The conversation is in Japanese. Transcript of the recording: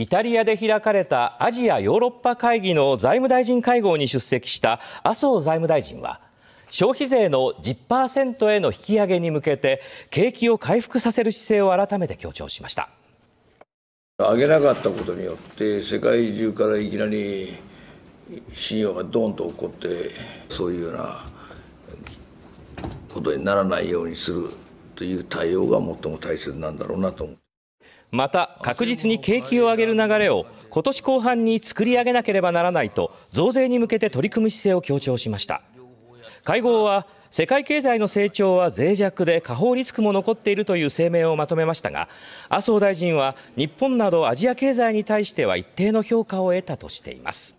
イタリアで開かれたアジアヨーロッパ会議の財務大臣会合に出席した麻生財務大臣は消費税の10%への引き上げに向けて景気を回復させる姿勢を改めて強調しました上げなかったことによって世界中からいきなり信用がドンと起こってそういうようなことにならないようにするという対応が最も大切なんだろうなと思また確実に景気を上げる流れを今年後半に作り上げなければならないと増税に向けて取り組む姿勢を強調しました会合は世界経済の成長は脆弱で下方リスクも残っているという声明をまとめましたが麻生大臣は日本などアジア経済に対しては一定の評価を得たとしています